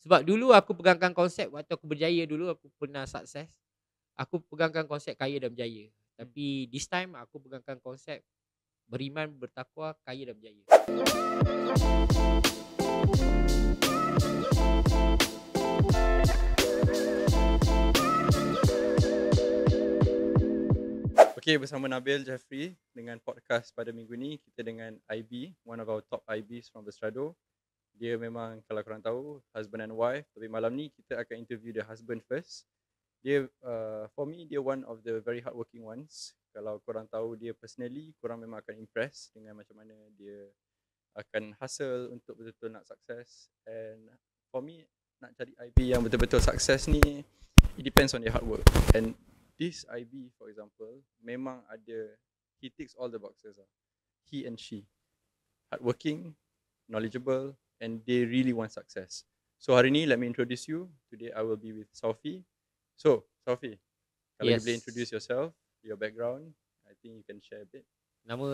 Sebab dulu aku pegangkan konsep waktu aku berjaya dulu aku pernah sukses. Aku pegangkan konsep kaya dan berjaya. Hmm. Tapi this time aku pegangkan konsep beriman, bertakwa, kaya dan berjaya. Okay, bersama Nabil Jeffrey dengan podcast pada minggu ni kita dengan IB, one of our top IBs from Estrado dia memang kalau korang tahu husband and wife tapi malam ni kita akan interview the husband first dia uh, for me dia one of the very hardworking ones kalau korang tahu dia personally korang memang akan impress dengan macam mana dia akan hustle untuk betul-betul nak sukses and for me nak cari IB yang betul-betul sukses ni it depends on your hard work and this IB for example memang ada he ticks all the boxes lah. he and she hardworking knowledgeable and they really want success. So hari ni, let me introduce you. Today I will be with Sofi. So Sofi, kalau yes. you boleh introduce yourself, your background, I think you can share a bit. Nama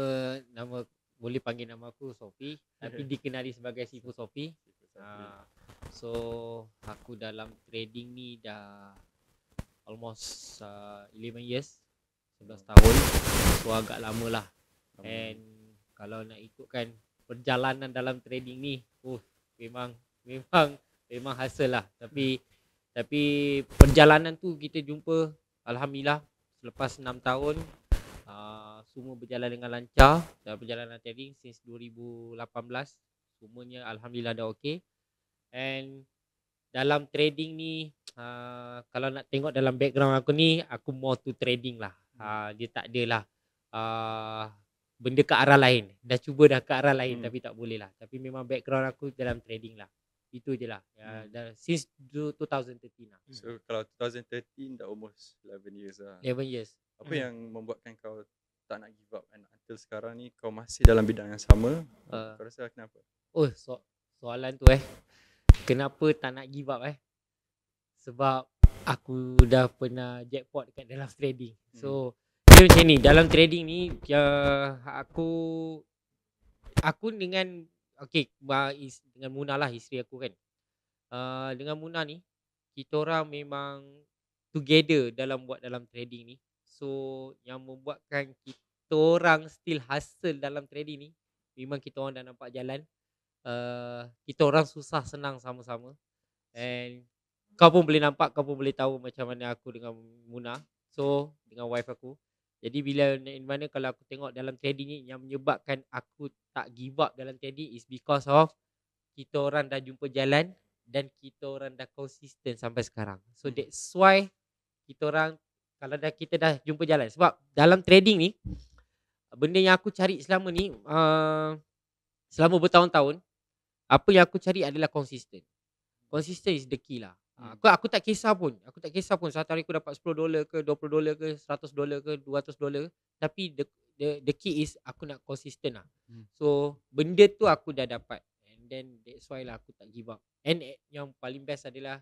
nama boleh panggil nama aku Sofi. tapi dikenali sebagai Sifu Sophie. Sifu Sophie. Uh, so aku dalam trading ni dah almost uh, 11 years, 11 hmm. tahun. So agak lama lah. And kalau nak ikutkan perjalanan dalam trading ni, uh, memang memang memang hasil lah tapi tapi perjalanan tu kita jumpa alhamdulillah lepas 6 tahun uh, semua berjalan dengan lancar dan perjalanan trading since 2018 semuanya alhamdulillah dah okey and dalam trading ni uh, kalau nak tengok dalam background aku ni aku more to trading lah hmm. uh, dia tak adalah uh, benda ke arah lain dah cuba dah ke arah lain hmm. tapi tak boleh lah tapi memang background aku dalam trading lah itu je lah ya, hmm. dah, since 2013 lah so kalau 2013 dah almost 11 years lah 11 years apa hmm. yang membuatkan kau tak nak give up and until sekarang ni kau masih dalam bidang yang sama uh. kau rasa kenapa? oh so, soalan tu eh kenapa tak nak give up eh sebab aku dah pernah jackpot kat dalam trading so hmm dia macam ni dalam trading ni uh, aku aku dengan okey dengan Muna lah isteri aku kan. Uh, dengan Muna ni kita orang memang together dalam buat dalam trading ni. So yang membuatkan kita orang still hustle dalam trading ni memang kita orang dah nampak jalan. Uh, kita orang susah senang sama-sama. And kau pun boleh nampak, kau pun boleh tahu macam mana aku dengan Muna. So dengan wife aku jadi bila in mana kalau aku tengok dalam trading ni yang menyebabkan aku tak give up dalam trading is because of kita orang dah jumpa jalan dan kita orang dah konsisten sampai sekarang. So hmm. that's why kita orang kalau dah kita dah jumpa jalan sebab dalam trading ni benda yang aku cari selama ni uh, selama bertahun-tahun apa yang aku cari adalah konsisten. Konsisten is the key lah. Ah, hmm. Aku, aku tak kisah pun. Aku tak kisah pun satu hari aku dapat 10 dolar ke 20 dolar ke 100 dolar ke 200 dolar. Tapi the, the the key is aku nak konsisten lah. Hmm. So benda tu aku dah dapat. And then that's why lah aku tak give up. And eh, yang paling best adalah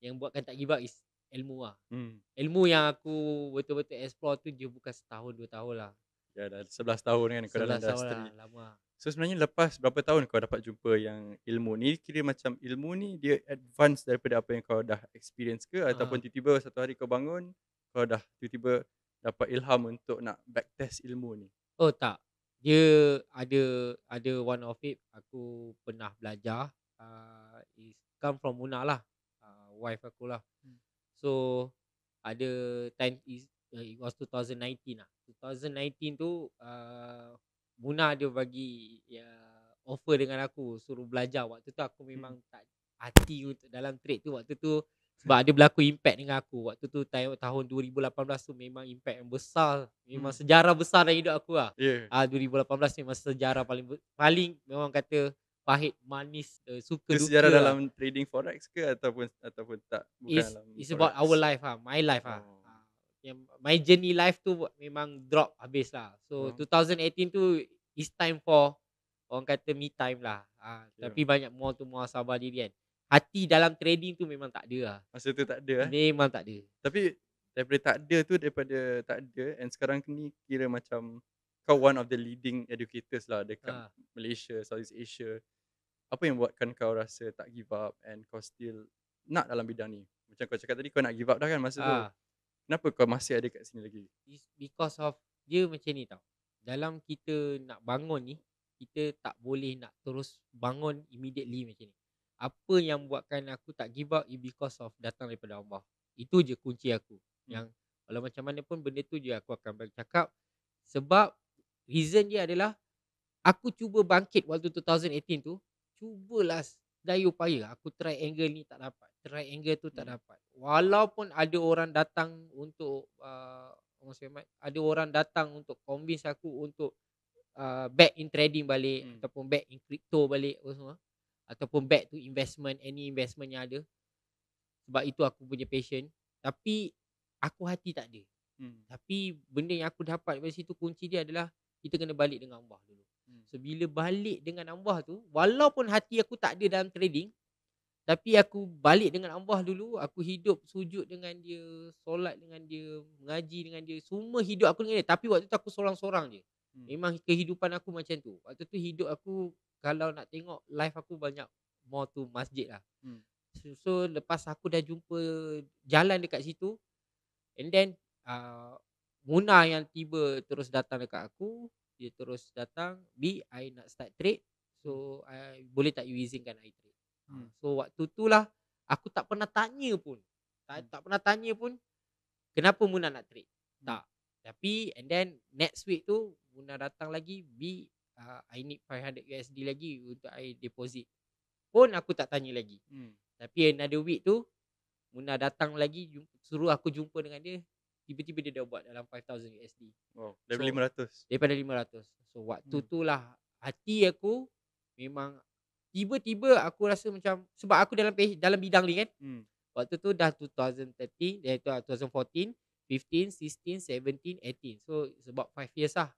yang buatkan tak give up is ilmu lah. Hmm. Ilmu yang aku betul-betul explore tu dia bukan setahun dua tahun lah. Ya dah 11 tahun kan kau dalam industri. Lah, lama. So sebenarnya lepas berapa tahun kau dapat jumpa yang ilmu ni kira macam ilmu ni dia advance daripada apa yang kau dah experience ke ataupun uh. tiba-tiba satu hari kau bangun kau dah tiba-tiba dapat ilham untuk nak backtest ilmu ni. Oh tak. Dia ada ada one of it aku pernah belajar uh, is come from Muna lah. Uh, wife aku lah. Hmm. So ada time is uh, it was 2019 lah. 2019 tu uh, Muna dia bagi ya, offer dengan aku suruh belajar waktu tu aku hmm. memang hmm. tak hati untuk dalam trade tu waktu tu sebab dia berlaku impact dengan aku waktu tu tahun, 2018 tu memang impact yang besar memang hmm. sejarah besar dalam hidup aku lah yeah. ha, 2018 memang sejarah paling paling memang kata pahit manis uh, suka duka sejarah lah. dalam trading forex ke ataupun ataupun tak bukan it's, dalam it's about our life ah my life ah oh yang my journey life tu memang drop habis lah. So hmm. 2018 tu is time for orang kata me time lah. Ha, yeah. Tapi banyak mual tu mual sabar diri kan. Hati dalam trading tu memang tak ada lah. Masa tu tak ada lah. Memang tak ada. Tapi daripada tak ada tu daripada tak ada and sekarang ni kira macam kau one of the leading educators lah dekat ha. Malaysia, Southeast Asia. Apa yang buatkan kau rasa tak give up and kau still nak dalam bidang ni? Macam kau cakap tadi kau nak give up dah kan masa ha. tu. Ah. Kenapa kau masih ada kat sini lagi? It's because of dia macam ni tau. Dalam kita nak bangun ni, kita tak boleh nak terus bangun immediately macam ni. Apa yang buatkan aku tak give up is because of datang daripada Allah. Itu je kunci aku. Hmm. Yang kalau macam mana pun benda tu je aku akan bercakap. Sebab reason dia adalah aku cuba bangkit waktu 2018 tu. Cubalah daya upaya. Aku try angle ni tak dapat triangle tu tak dapat. Walaupun ada orang datang untuk uh, Muhammad, ada orang datang untuk convince aku untuk uh, back in trading balik hmm. ataupun back in crypto balik apa semua ataupun back to investment any investment yang ada sebab itu aku punya passion tapi aku hati tak ada. Hmm. Tapi benda yang aku dapat dari situ kunci dia adalah kita kena balik dengan Allah dulu. Hmm. So bila balik dengan Allah tu walaupun hati aku tak ada dalam trading tapi aku balik dengan Allah dulu Aku hidup sujud dengan dia Solat dengan dia Mengaji dengan dia Semua hidup aku dengan dia Tapi waktu tu aku sorang-sorang je hmm. Memang kehidupan aku macam tu Waktu tu hidup aku Kalau nak tengok Life aku banyak More to masjid lah hmm. so, so lepas aku dah jumpa Jalan dekat situ And then uh, Muna yang tiba Terus datang dekat aku Dia terus datang B I nak start trade So hmm. I, Boleh tak you izinkan I trade Hmm. Ah, so waktu tu lah aku tak pernah tanya pun. Tak, hmm. tak pernah tanya pun kenapa Muna nak trade. Hmm. Tak. Tapi and then next week tu Muna datang lagi B uh, I need 500 USD lagi untuk I deposit. Pun aku tak tanya lagi. Hmm. Tapi another week tu Muna datang lagi suruh aku jumpa dengan dia tiba-tiba dia dah buat dalam 5000 USD. Oh, daripada so, 500. Daripada 500. So waktu hmm. tu lah hati aku memang tiba-tiba aku rasa macam sebab aku dalam dalam bidang ni kan. Hmm. Waktu tu dah 2013, iaitu 2014, 15, 16, 17, 18. So sebab 5 years lah.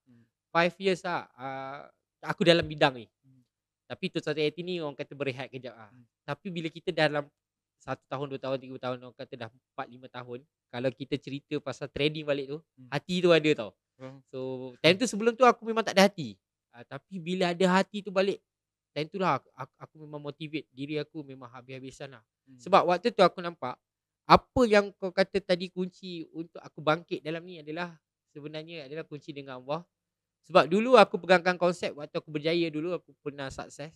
5 hmm. years lah uh, aku dalam bidang ni. Hmm. Tapi 2018 ni orang kata berehat kejap ah. Hmm. Tapi bila kita dalam 1 tahun, 2 tahun, 3 tahun orang kata dah 4 5 tahun kalau kita cerita pasal trading balik tu, hmm. hati tu ada tau. Hmm. So time tu sebelum tu aku memang tak ada hati. Uh, tapi bila ada hati tu balik dan itulah aku, aku, aku memang motivate diri aku memang habis-habisan lah. Hmm. Sebab waktu tu aku nampak apa yang kau kata tadi kunci untuk aku bangkit dalam ni adalah sebenarnya adalah kunci dengan Allah. Sebab dulu aku pegangkan konsep waktu aku berjaya dulu aku pernah sukses.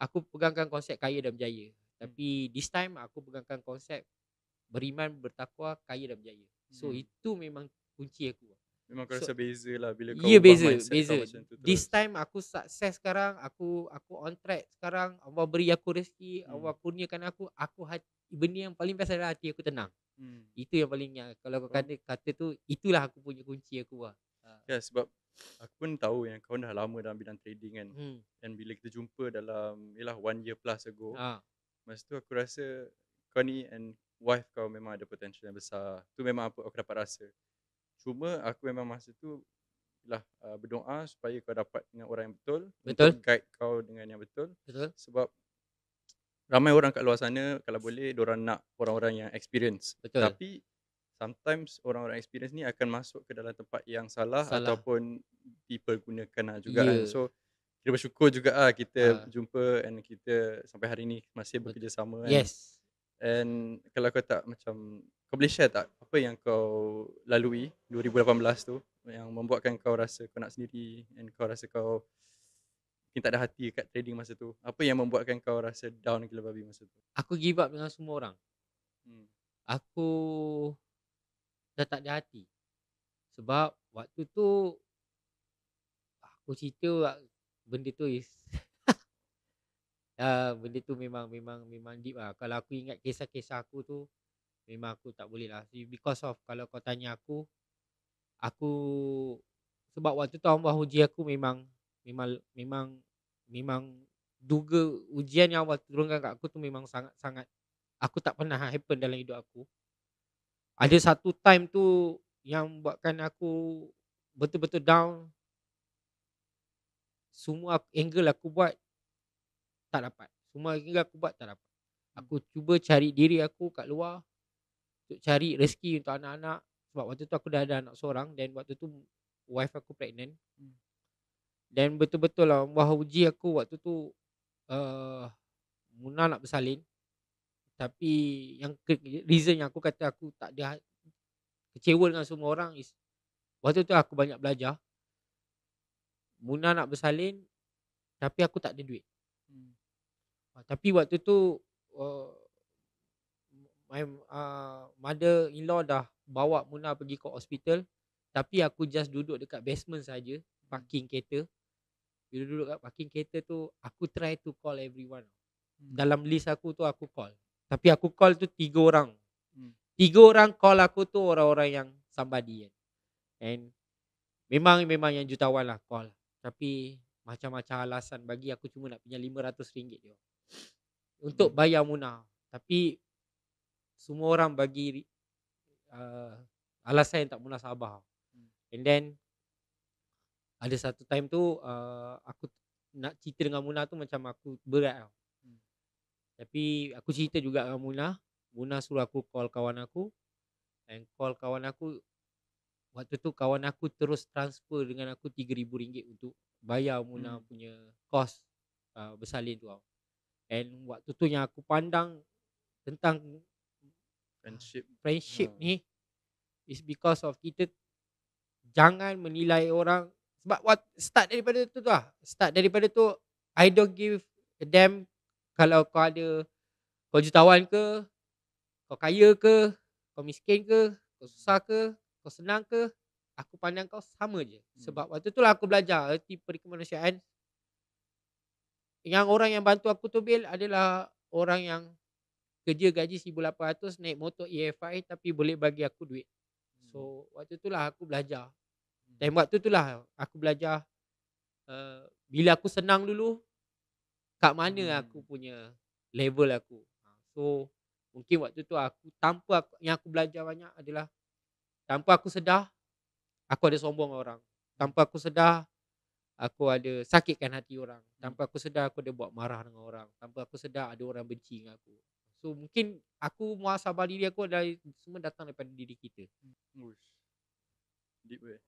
Aku pegangkan konsep kaya dan berjaya. Hmm. Tapi this time aku pegangkan konsep beriman, bertakwa, kaya dan berjaya. So hmm. itu memang kunci aku. Lah memang kau so, rasa beza lah bila kau yeah, ubah beza, mindset beza. Kau macam tu this time aku sukses sekarang aku aku on track sekarang Allah beri aku rezeki hmm. Allah kurniakan aku aku hati benda yang paling best adalah hati aku tenang hmm. itu yang paling kalau kau kata kata tu itulah aku punya kunci aku lah ya yeah, sebab aku pun tahu yang kau dah lama dalam bidang trading kan hmm. dan bila kita jumpa dalam ialah one year plus ago ha. masa tu aku rasa kau ni and wife kau memang ada potensi yang besar tu memang apa aku dapat rasa Cuma aku memang masa tu lah uh, berdoa supaya kau dapat dengan orang yang betul, betul. Untuk guide kau dengan yang betul. betul. Sebab ramai orang kat luar sana kalau boleh diorang nak orang-orang yang experience. Betul. Tapi sometimes orang-orang experience ni akan masuk ke dalam tempat yang salah, salah. ataupun dipergunakan lah juga. Yeah. Kan. So kita bersyukur juga lah ah kita ha. jumpa and kita sampai hari ni masih bekerjasama kan. Yes. And kalau kau tak macam kau boleh share tak apa yang kau lalui 2018 tu yang membuatkan kau rasa kau nak sendiri and kau rasa kau mungkin tak ada hati kat trading masa tu. Apa yang membuatkan kau rasa down gila babi masa tu? Aku give up dengan semua orang. Hmm. Aku dah tak ada hati. Sebab waktu tu aku cerita benda tu is Uh, benda tu memang memang memang deep lah. Kalau aku ingat kisah-kisah aku tu memang aku tak boleh lah because of kalau kau tanya aku aku sebab waktu tu Allah uji aku memang memang memang memang duga ujian yang Allah turunkan kat aku tu memang sangat-sangat aku tak pernah happen dalam hidup aku ada satu time tu yang buatkan aku betul-betul down semua angle aku buat tak dapat semua angle aku buat tak dapat hmm. aku cuba cari diri aku kat luar untuk cari rezeki untuk anak-anak sebab waktu tu aku dah ada anak seorang dan waktu tu wife aku pregnant hmm. dan betul-betul lah Allah uji aku waktu tu uh, eh, Muna nak bersalin tapi yang reason yang aku kata aku tak ada ha, kecewa dengan semua orang is waktu tu aku banyak belajar Muna nak bersalin tapi aku tak ada duit hmm. Ah, tapi waktu tu uh, my uh, mother-in-law dah bawa Muna pergi ke hospital tapi aku just duduk dekat basement saja parking kereta bila duduk kat parking kereta tu aku try to call everyone hmm. dalam list aku tu aku call tapi aku call tu tiga orang hmm. tiga orang call aku tu orang-orang yang somebody kan and memang memang yang jutawan lah call tapi macam-macam alasan bagi aku cuma nak pinjam RM500 dia untuk hmm. bayar Muna tapi semua orang bagi uh, alasan yang tak munasabah. Hmm. And then ada satu time tu uh, aku nak cerita dengan Muna tu macam aku berat tau. Hmm. Tapi aku cerita juga dengan Muna. Muna suruh aku call kawan aku. And call kawan aku. Waktu tu kawan aku terus transfer dengan aku rm ringgit untuk bayar Muna hmm. punya kos uh, eh, bersalin tu. And waktu tu yang aku pandang tentang friendship friendship yeah. Hmm. ni is because of kita jangan menilai orang sebab what start daripada tu tu lah start daripada tu I don't give a damn kalau kau ada kau jutawan ke kau kaya ke kau miskin ke kau susah ke kau senang ke aku pandang kau sama je hmm. sebab waktu tu lah aku belajar erti perikemanusiaan yang orang yang bantu aku tu Bill adalah orang yang kerja gaji 1800 naik motor EFI tapi boleh bagi aku duit. So hmm. waktu tu lah aku belajar. Hmm. Time waktu tu lah aku belajar uh, bila aku senang dulu kat mana hmm. aku punya level aku. So mungkin waktu tu aku tanpa aku, yang aku belajar banyak adalah tanpa aku sedar aku ada sombong orang. Tanpa aku sedar aku ada sakitkan hati orang. Hmm. Tanpa aku sedar aku ada buat marah dengan orang. Tanpa aku sedar ada orang benci dengan aku. So mungkin aku muasabah diri aku dari semua datang daripada diri kita. Hmm. Ush. Deep eh.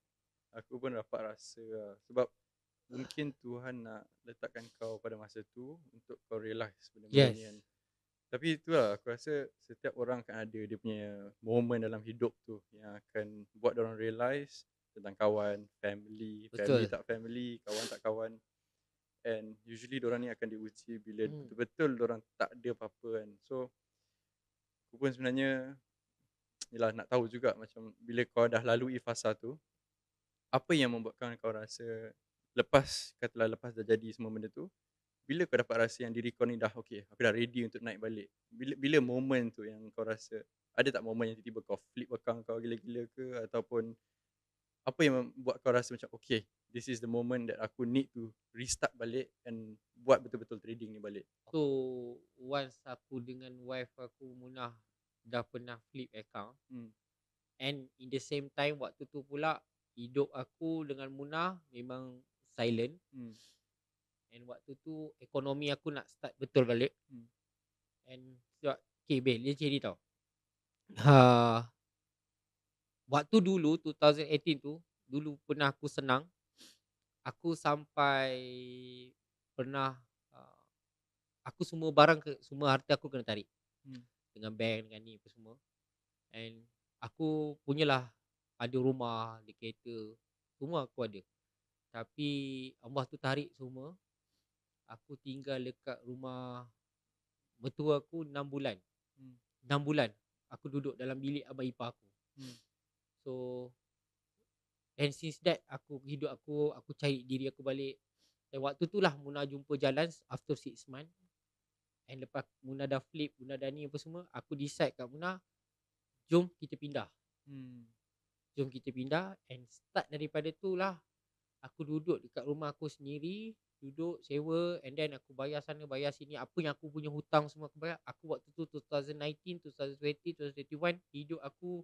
Aku pun dapat rasa lah. sebab mungkin Tuhan nak letakkan kau pada masa tu untuk kau realize benda yes. yang tapi itulah aku rasa setiap orang akan ada dia punya moment dalam hidup tu yang akan buat orang realize tentang kawan, family, family tak family, kawan tak kawan and usually orang ni akan diuji bila hmm. betul-betul orang tak ada apa-apa kan. So aku pun sebenarnya ialah nak tahu juga macam bila kau dah lalu fasa tu apa yang membuatkan kau rasa lepas katalah lepas dah jadi semua benda tu bila kau dapat rasa yang diri kau ni dah okey aku dah ready untuk naik balik bila bila moment tu yang kau rasa ada tak moment yang tiba-tiba kau flip account kau gila-gila ke ataupun apa yang buat kau rasa macam okey this is the moment that aku need to restart balik and buat betul-betul trading ni balik. So once aku dengan wife aku Munah dah pernah flip account hmm. and in the same time waktu tu pula hidup aku dengan Munah memang silent hmm. and waktu tu ekonomi aku nak start betul balik hmm. and so, okay Ben dia cerita tau ha, waktu dulu 2018 tu dulu pernah aku senang aku sampai pernah uh, aku semua barang ke, semua harta aku kena tarik hmm. dengan bank dengan ni apa semua and aku punyalah ada rumah ada kereta semua aku ada tapi Allah tu tarik semua aku tinggal dekat rumah mertua aku 6 bulan hmm. 6 bulan aku duduk dalam bilik abang ipar aku hmm. so And since that aku hidup aku aku cari diri aku balik. Dan waktu tu lah Muna jumpa jalan after 6 month. And lepas Muna dah flip, Muna dah ni apa semua, aku decide kat Muna, jom kita pindah. Hmm. Jom kita pindah and start daripada tu lah aku duduk dekat rumah aku sendiri, duduk sewa and then aku bayar sana, bayar sini, apa yang aku punya hutang semua aku bayar. Aku waktu tu 2019, 2020, 2021 hidup aku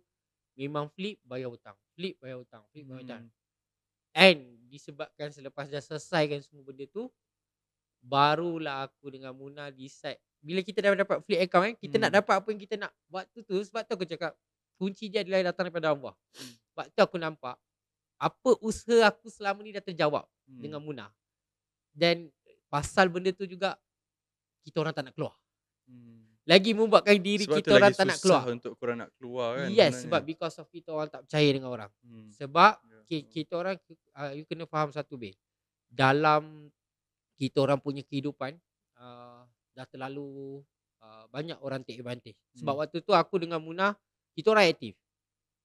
memang flip bayar hutang flip bayar hutang flip bayar hutang hmm. and disebabkan selepas dah selesaikan semua benda tu barulah aku dengan Muna decide bila kita dah dapat flip account kan kita hmm. nak dapat apa yang kita nak waktu tu sebab tu aku cakap kunci dia adalah datang daripada Allah hmm. waktu aku nampak apa usaha aku selama ni dah terjawab hmm. dengan Muna dan pasal benda tu juga kita orang tak nak keluar hmm. Lagi membuatkan diri sebab kita orang tak nak keluar. Sebab untuk korang nak keluar kan. Yes, sebab nanya. because of kita orang tak percaya dengan orang. Hmm. Sebab yeah. Ya, kita orang, uh, you kena faham satu bit. Dalam kita orang punya kehidupan, uh, dah terlalu uh, banyak orang take advantage. Sebab hmm. waktu tu aku dengan Muna, kita orang aktif.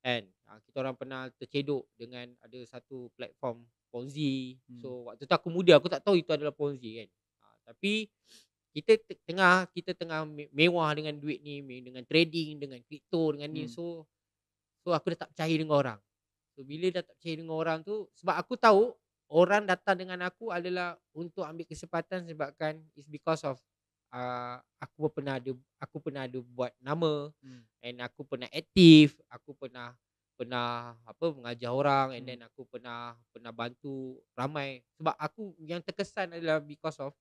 And uh, kita orang pernah tercedok dengan ada satu platform Ponzi. Hmm. So waktu tu aku muda, aku tak tahu itu adalah Ponzi kan. Uh, tapi kita tengah kita tengah mewah dengan duit ni dengan trading dengan crypto, dengan ni hmm. so so aku dah tak percaya dengan orang so bila dah tak percaya dengan orang tu sebab aku tahu orang datang dengan aku adalah untuk ambil kesempatan sebabkan is because of uh, aku pernah ada aku pernah ada buat nama hmm. and aku pernah aktif aku pernah pernah apa mengajar orang and hmm. then aku pernah pernah bantu ramai sebab aku yang terkesan adalah because of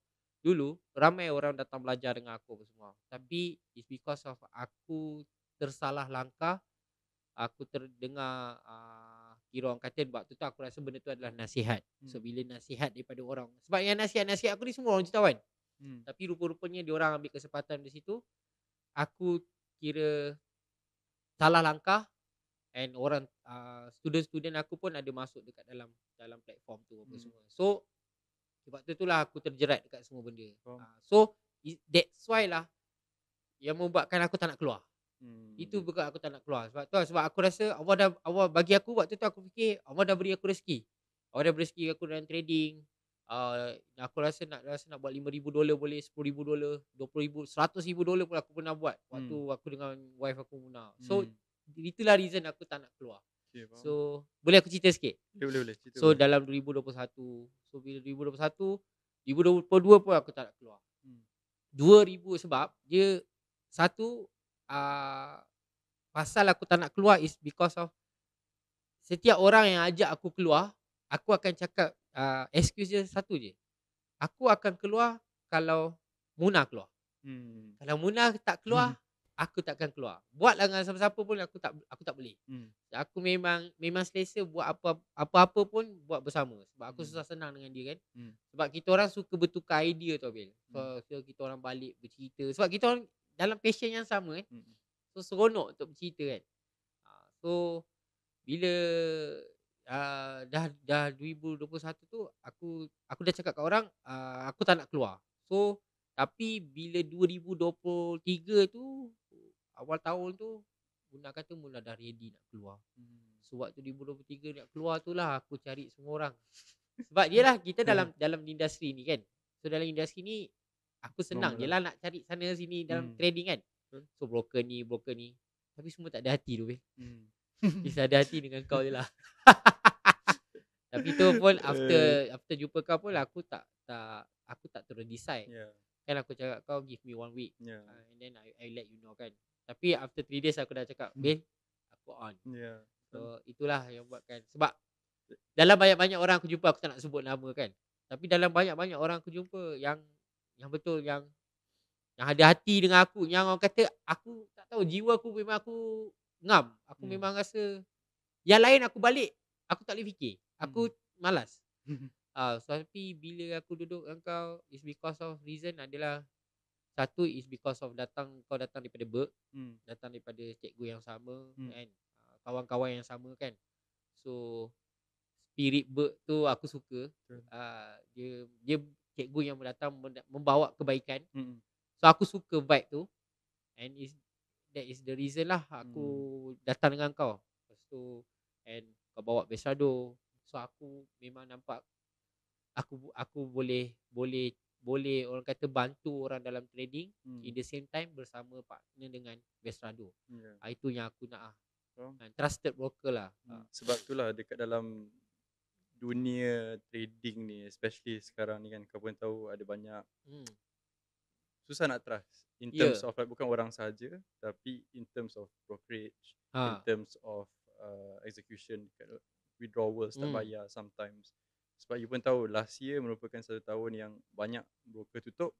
dulu ramai orang datang belajar dengan aku semua tapi it's because of aku tersalah langkah aku terdengar uh, kira orang kata buat tu aku rasa benda tu adalah nasihat hmm. so bila nasihat daripada orang sebab yang nasihat-nasihat aku ni semua orang cerita kan hmm. tapi rupa-rupanya dia orang ambil kesempatan di situ aku kira salah langkah and orang uh, student-student aku pun ada masuk dekat dalam dalam platform tu hmm. semua so sebab tu itulah aku terjerat dekat semua benda. Oh. so that's why lah yang membuatkan aku tak nak keluar. Hmm. Itu juga aku tak nak keluar. Sebab tu lah, sebab aku rasa Allah dah Allah bagi aku waktu tu aku fikir Allah dah beri aku rezeki. Allah dah beri rezeki aku dalam trading. Uh, aku rasa nak rasa nak buat 5000 dolar boleh 10000 dolar, 20000, 100000 dolar pun aku pernah buat waktu hmm. aku dengan wife aku Muna. So hmm. itulah reason aku tak nak keluar. Okay, so boleh aku cerita sikit? Boleh boleh boleh. So boleh. dalam 2021, so bila 2021, 2022 pun aku tak nak keluar. Hmm. 2000 sebab dia satu uh, pasal aku tak nak keluar is because of setiap orang yang ajak aku keluar, aku akan cakap uh, excuse dia satu je. Aku akan keluar kalau Muna keluar. Hmm. Kalau Muna tak keluar, hmm aku takkan keluar. Buatlah dengan siapa-siapa pun aku tak aku tak boleh. Hmm. Aku memang memang selesa buat apa apa-apa pun buat bersama sebab aku hmm. susah senang dengan dia kan. Hmm. Sebab kita orang suka bertukar idea tu Abil. So, hmm. so kita orang balik bercerita sebab kita orang dalam passion yang sama kan. Hmm. So seronok untuk bercerita kan. Ha, so bila uh, dah dah 2021 tu aku aku dah cakap kat orang uh, aku tak nak keluar. So tapi bila 2023 tu awal tahun tu Bunda kata mula dah ready nak keluar hmm. So waktu di 2023 nak keluar tu lah aku cari semua orang Sebab dia lah kita dalam hmm. dalam industri ni kan So dalam industri ni aku senang je lah. lah nak cari sana sini dalam hmm. trading kan hmm. So broker ni broker ni Tapi semua tak ada hati tu weh hmm. Bisa ada hati dengan kau je lah Tapi tu pun after uh. after jumpa kau pun lah, aku tak tak aku tak terus decide. Yeah. Kan aku cakap kau give me one week. Yeah. Ya. Uh, and then I, I let you know kan. Tapi after 3 days aku dah cakap hmm. Aku on yeah. So itulah yang buatkan Sebab Dalam banyak-banyak orang aku jumpa Aku tak nak sebut nama kan Tapi dalam banyak-banyak orang aku jumpa Yang Yang betul yang Yang ada hati dengan aku Yang orang kata Aku tak tahu Jiwa aku memang aku Ngam Aku hmm. memang rasa Yang lain aku balik Aku tak boleh fikir Aku hmm. malas uh, so, Tapi bila aku duduk dengan kau It's because of reason adalah satu is because of datang kau datang daripada ber hmm. datang daripada cikgu yang sama hmm. Kan? Ah, kawan-kawan yang sama kan so spirit ber tu aku suka hmm. uh, dia dia cikgu yang datang membawa kebaikan hmm. so aku suka vibe tu and is that is the reason lah aku hmm. datang dengan kau lepas tu and kau bawa besado so aku memang nampak aku aku boleh boleh boleh orang kata bantu orang dalam trading hmm. in the same time bersama partner dengan Vestrado. Yeah. Ya. Itu yang aku nak ah. Oh. Trusted broker lah. Hmm. Ah. Sebab itulah dekat dalam dunia trading ni especially sekarang ni kan kau pun tahu ada banyak hmm. susah nak trust in ya. terms of like, bukan orang saja tapi in terms of brokerage, ha. in terms of uh, execution, withdrawals, hmm. tak bayar sometimes sebab you pun tahu last year merupakan satu tahun yang banyak broker tutup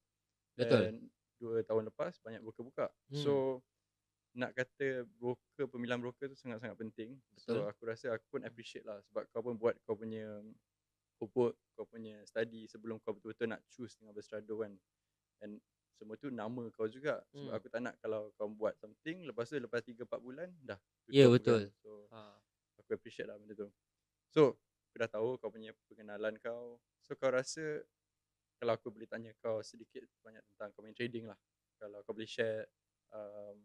betul dan dua tahun lepas banyak broker buka hmm. so nak kata broker pemilihan broker tu sangat-sangat penting betul. so aku rasa aku pun appreciate lah sebab kau pun buat kau punya homework kau punya study sebelum kau betul-betul nak choose dengan Bestrado kan and semua tu nama kau juga sebab hmm. aku tak nak kalau kau buat something lepas tu lepas 3 4 bulan dah ya yeah, betul kan. so ha. aku appreciate lah benda tu so aku dah tahu kau punya pengenalan kau so kau rasa kalau aku boleh tanya kau sedikit banyak tentang kau main trading lah kalau kau boleh share um,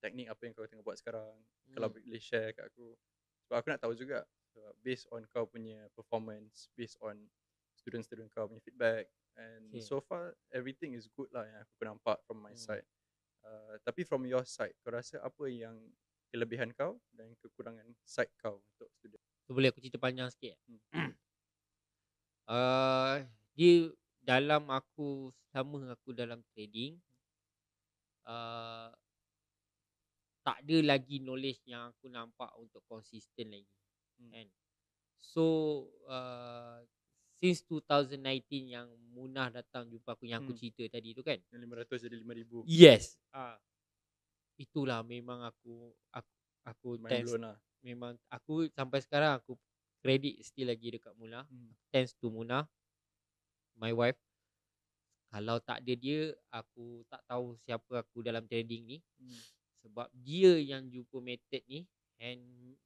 teknik apa yang kau tengah buat sekarang hmm. kalau boleh share kat aku sebab aku nak tahu juga uh, based on kau punya performance based on student-student kau punya feedback and okay. so far everything is good lah yang aku nampak from my hmm. side uh, tapi from your side kau rasa apa yang kelebihan kau dan kekurangan side kau untuk student So boleh aku cerita panjang sikit. Hmm. Uh, hmm. ah, di dalam aku sama aku dalam trading uh, tak ada lagi knowledge yang aku nampak untuk konsisten lagi. Hmm. And so uh, since 2019 yang Munah datang jumpa aku yang aku hmm. cerita tadi tu kan. Yang 500 jadi 5000. Yes. Uh, itulah memang aku aku aku test. lah memang aku sampai sekarang aku credit still lagi dekat Muna. Hmm. Thanks to Muna. My wife. Kalau tak ada dia, aku tak tahu siapa aku dalam trading ni. Hmm. Sebab dia yang jumpa method ni and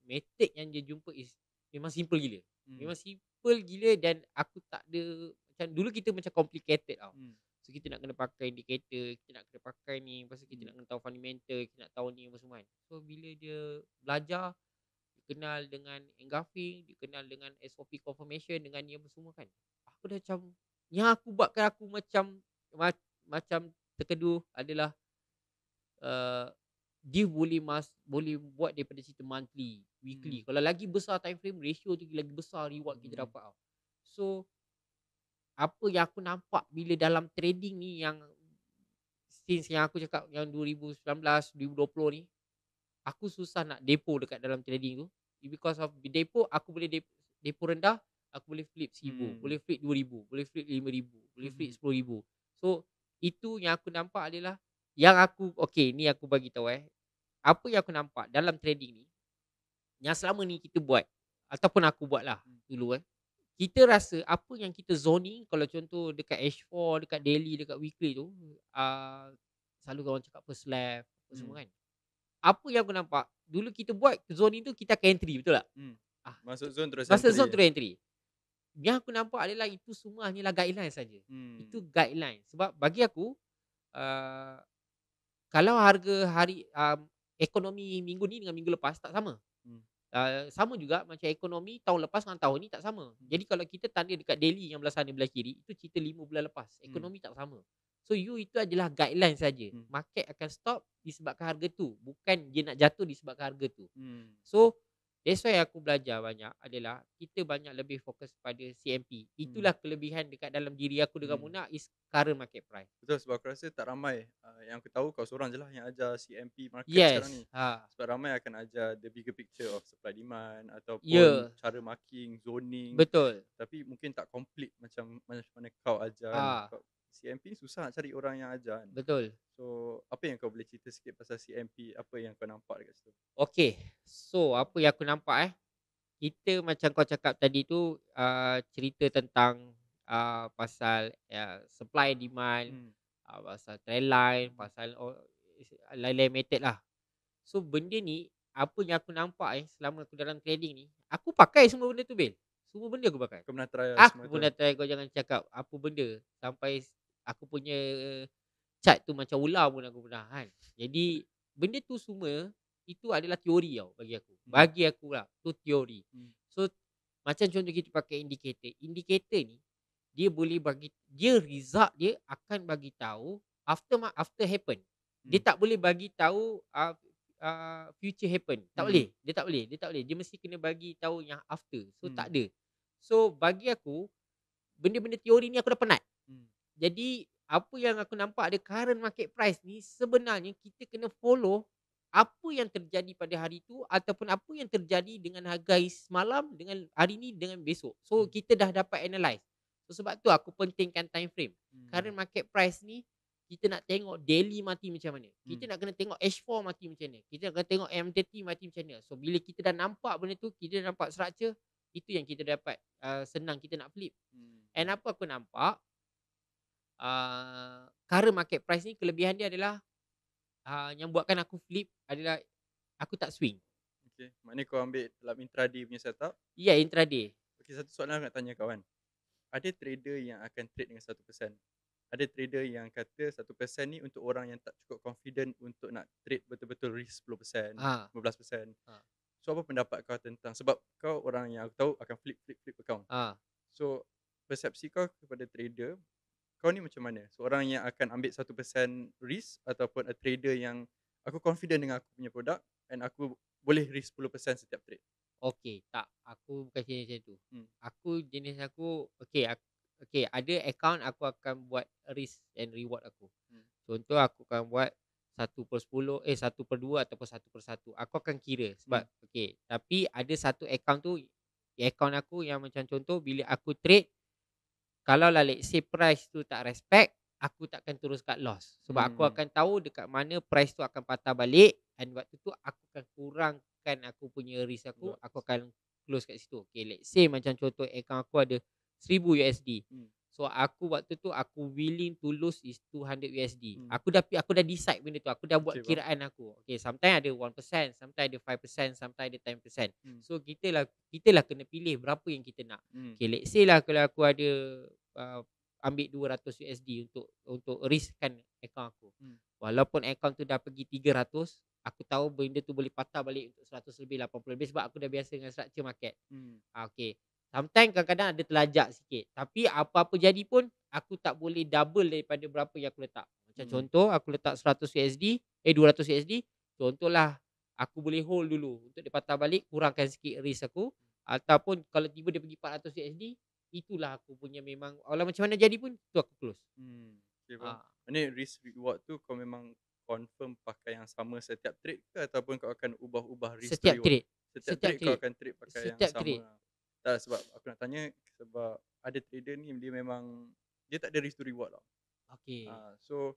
method yang dia jumpa is memang simple gila. Hmm. Memang simple gila dan aku tak ada macam dulu kita macam complicated tau. Hmm. So kita nak kena pakai indicator, kita nak kena pakai ni, pasal kita hmm. nak kena tahu fundamental, kita nak tahu ni apa semua kan. So bila dia belajar, dikenal dengan engraving, dikenal dengan SOP confirmation dengan yang apa semua kan. Aku dah macam yang aku buatkan aku macam ma- macam terkeduh adalah uh, dia boleh mas boleh buat daripada situ monthly, weekly. Hmm. Kalau lagi besar time frame ratio tu lagi besar reward hmm. kita dapat tau. So apa yang aku nampak bila dalam trading ni yang since yang aku cakap yang 2019 2020 ni aku susah nak depo dekat dalam trading tu because of depo aku boleh depo, depo rendah aku boleh flip 1000 hmm. boleh flip 2000 boleh flip 5000 hmm. boleh flip 10000 hmm. so itu yang aku nampak adalah yang aku okay, ni aku bagi tahu eh apa yang aku nampak dalam trading ni yang selama ni kita buat ataupun aku buatlah hmm. dulu eh kita rasa apa yang kita zoning kalau contoh dekat H4 dekat daily dekat weekly tu uh, selalu orang cakap first left apa hmm. semua kan apa yang aku nampak dulu kita buat zone itu kita akan entry betul tak hmm. ah. masuk zone terus masuk entry. zone terus entry yang aku nampak adalah itu semua hanyalah guideline saja hmm. itu guideline sebab bagi aku uh, kalau harga hari um, ekonomi minggu ni dengan minggu lepas tak sama Uh, sama juga macam ekonomi tahun lepas dengan tahun ni tak sama. Hmm. Jadi kalau kita tanda dekat daily yang belah sana belah kiri itu cerita lima bulan lepas. Hmm. Ekonomi hmm. tak sama. So you itu adalah guideline saja. Hmm. Market akan stop disebabkan harga tu, bukan dia nak jatuh disebabkan harga tu. Hmm. So that's why aku belajar banyak adalah kita banyak lebih fokus pada CMP. Hmm. Itulah hmm. kelebihan dekat dalam diri aku dengan hmm. Muna is current market price. Betul sebab aku rasa tak ramai uh, yang aku tahu kau seorang je lah yang ajar CMP market yes. sekarang ni. Ha. Sebab ramai akan ajar the bigger picture of supply demand ataupun yeah. cara marking, zoning. Betul. Tapi mungkin tak complete macam, mana kau ajar. Ha. Kau, CMP susah nak cari orang yang ajar kan. Betul. So, apa yang kau boleh cerita sikit pasal CMP? Apa yang kau nampak dekat situ? Okay. So, apa yang aku nampak eh. Kita macam kau cakap tadi tu, uh, cerita tentang uh, pasal uh, supply and demand, hmm. uh, pasal trend line, hmm. pasal oh, lain-lain method lah. So, benda ni, apa yang aku nampak eh selama aku dalam trading ni, aku pakai semua benda tu, Bill. Semua benda aku pakai. Aku pernah try. Lah aku pernah try. Kau jangan cakap apa benda. Sampai aku punya chat tu macam ular pun aku pernah kan. Jadi benda tu semua itu adalah teori tau bagi aku. Hmm. Bagi aku lah tu teori. Hmm. So macam contoh kita pakai indikator. Indikator ni dia boleh bagi dia result dia akan bagi tahu after after happen. Dia hmm. tak boleh bagi tahu uh, Uh, future happen tak hmm. boleh dia tak boleh dia tak boleh dia mesti kena bagi tahu yang after so hmm. tak ada so bagi aku benda-benda teori ni aku dah penat jadi apa yang aku nampak ada current market price ni sebenarnya kita kena follow apa yang terjadi pada hari itu ataupun apa yang terjadi dengan harga semalam dengan hari ni dengan besok. So hmm. kita dah dapat analyze. So, sebab tu aku pentingkan time frame. Hmm. Current market price ni kita nak tengok daily mati macam mana. Kita hmm. nak kena tengok H4 mati macam mana. Kita nak kena tengok M30 mati macam mana. So bila kita dah nampak benda tu, kita dah nampak structure, itu yang kita dapat uh, senang kita nak flip. Hmm. And apa aku nampak, Ah, current market price ni kelebihan dia adalah uh, yang buatkan aku flip adalah aku tak swing. Okey, maknanya kau ambil dalam intraday punya setup? Ya, yeah, intraday. Okey, satu soalan nak tanya kawan. Ada trader yang akan trade dengan 1%. Ada trader yang kata 1% ni untuk orang yang tak cukup confident untuk nak trade betul-betul risk 10%, ha. 15%. Ha. So apa pendapat kau tentang sebab kau orang yang aku tahu akan flip flip flip account. Ha. So persepsi kau kepada trader kau ni macam mana? Seorang yang akan ambil satu persen risk ataupun a trader yang aku confident dengan aku punya produk and aku boleh risk 10% setiap trade. Okay, tak. Aku bukan jenis macam tu. Hmm. Aku jenis aku, okay, aku, okay, ada account aku akan buat risk and reward aku. Hmm. Contoh aku akan buat 1 per 10, eh 1 per 2 ataupun 1 per 1. Aku akan kira sebab, hmm. okay, tapi ada satu account tu, account aku yang macam contoh bila aku trade, kalau lah let's say price tu tak respect aku takkan terus kat loss sebab hmm. aku akan tahu dekat mana price tu akan patah balik and waktu tu aku akan kurangkan aku punya risk aku aku akan close kat situ okay let's say macam contoh account aku ada 1000 USD hmm. So aku waktu tu aku willing to lose is 200 USD. Hmm. Aku dah aku dah decide benda tu. Aku dah buat okay, kiraan bang. aku. Okay, sometimes ada 1%, sometimes ada 5%, sometimes ada 10%. Hmm. So kita lah kita lah kena pilih berapa yang kita nak. Hmm. Okay, let's say lah kalau aku ada uh, ambil 200 USD untuk untuk riskkan akaun aku. Hmm. Walaupun akaun tu dah pergi 300, aku tahu benda tu boleh patah balik untuk 100 lebih 80 lebih sebab aku dah biasa dengan structure market. Hmm. Ah, okay. Sometimes kadang-kadang ada terlajak sikit. Tapi apa-apa jadi pun aku tak boleh double daripada berapa yang aku letak. Macam hmm. contoh aku letak 100 USD, eh 200 USD. Contohlah aku boleh hold dulu untuk dia patah balik kurangkan sikit risk aku. Ataupun kalau tiba dia pergi 400 USD itulah aku punya memang Walau macam mana jadi pun tu aku close. Hmm. Okay, ha. Ini risk reward tu kau memang confirm pakai yang sama setiap trade ke ataupun kau akan ubah-ubah risk setiap reward? Trade. Setiap, setiap trade. trade. kau akan trade pakai setiap yang sama. Trade. Tak sebab aku nak tanya sebab ada trader ni dia memang dia tak ada risk to reward lah. Okay. Ha, so